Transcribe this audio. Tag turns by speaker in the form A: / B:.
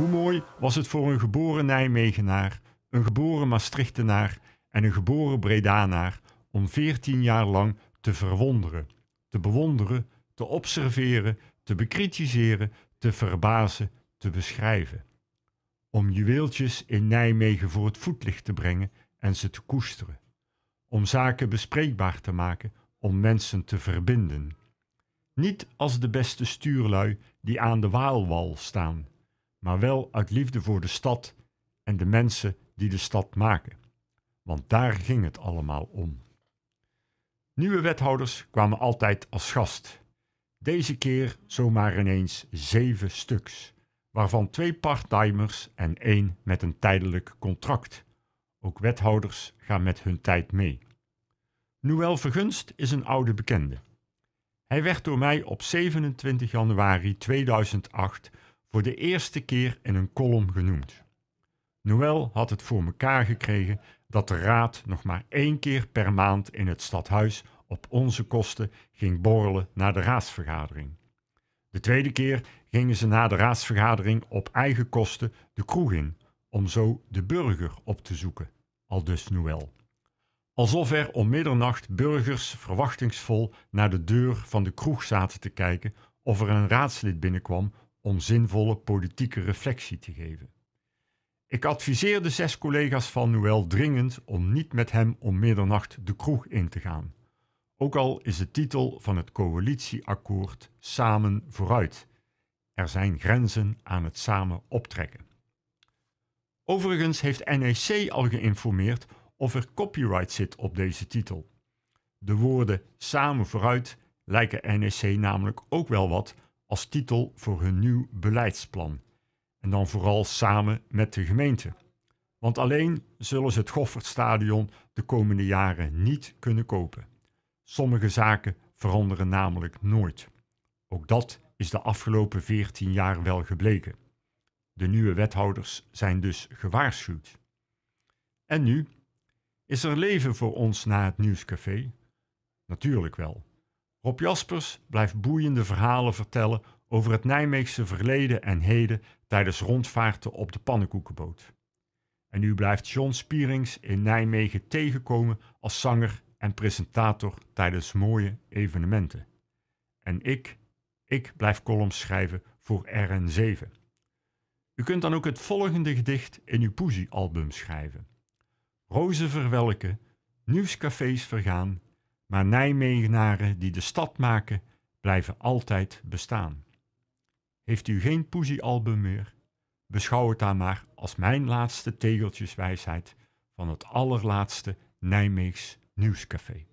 A: Hoe mooi was het voor een geboren Nijmegenaar, een geboren Maastrichtenaar en een geboren Bredanaar om veertien jaar lang te verwonderen, te bewonderen, te observeren, te bekritiseren, te verbazen, te beschrijven. Om juweeltjes in Nijmegen voor het voetlicht te brengen en ze te koesteren. Om zaken bespreekbaar te maken, om mensen te verbinden. Niet als de beste stuurlui die aan de Waalwal staan, maar wel uit liefde voor de stad en de mensen die de stad maken. Want daar ging het allemaal om. Nieuwe wethouders kwamen altijd als gast. Deze keer zomaar ineens zeven stuks, waarvan twee parttimers en één met een tijdelijk contract. Ook wethouders gaan met hun tijd mee. Noël Vergunst is een oude bekende. Hij werd door mij op 27 januari 2008 voor de eerste keer in een kolom genoemd. Noël had het voor elkaar gekregen dat de raad nog maar één keer per maand in het stadhuis op onze kosten ging borrelen naar de raadsvergadering. De tweede keer gingen ze na de raadsvergadering op eigen kosten de kroeg in, om zo de burger op te zoeken, aldus Noël. Alsof er om middernacht burgers verwachtingsvol naar de deur van de kroeg zaten te kijken of er een raadslid binnenkwam om zinvolle politieke reflectie te geven. Ik adviseerde zes collega's van Noël dringend om niet met hem om middernacht de kroeg in te gaan. Ook al is de titel van het coalitieakkoord Samen vooruit. Er zijn grenzen aan het samen optrekken. Overigens heeft NEC al geïnformeerd of er copyright zit op deze titel. De woorden samen vooruit lijken NEC namelijk ook wel wat als titel voor hun nieuw beleidsplan. En dan vooral samen met de gemeente. Want alleen zullen ze het Goffertstadion de komende jaren niet kunnen kopen. Sommige zaken veranderen namelijk nooit. Ook dat is de afgelopen 14 jaar wel gebleken. De nieuwe wethouders zijn dus gewaarschuwd. En nu? Is er leven voor ons na het nieuwscafé? Natuurlijk wel. Rob Jaspers blijft boeiende verhalen vertellen over het Nijmeegse verleden en heden tijdens rondvaarten op de pannenkoekenboot. En u blijft John Spierings in Nijmegen tegenkomen als zanger en presentator tijdens mooie evenementen. En ik, ik blijf columns schrijven voor RN7. U kunt dan ook het volgende gedicht in uw Poesie-album schrijven. Rozen verwelken, nieuwscafés vergaan maar Nijmegenaren die de stad maken, blijven altijd bestaan. Heeft u geen poesiealbum meer? Beschouw het dan maar als mijn laatste tegeltjeswijsheid van het allerlaatste Nijmeegs Nieuwscafé.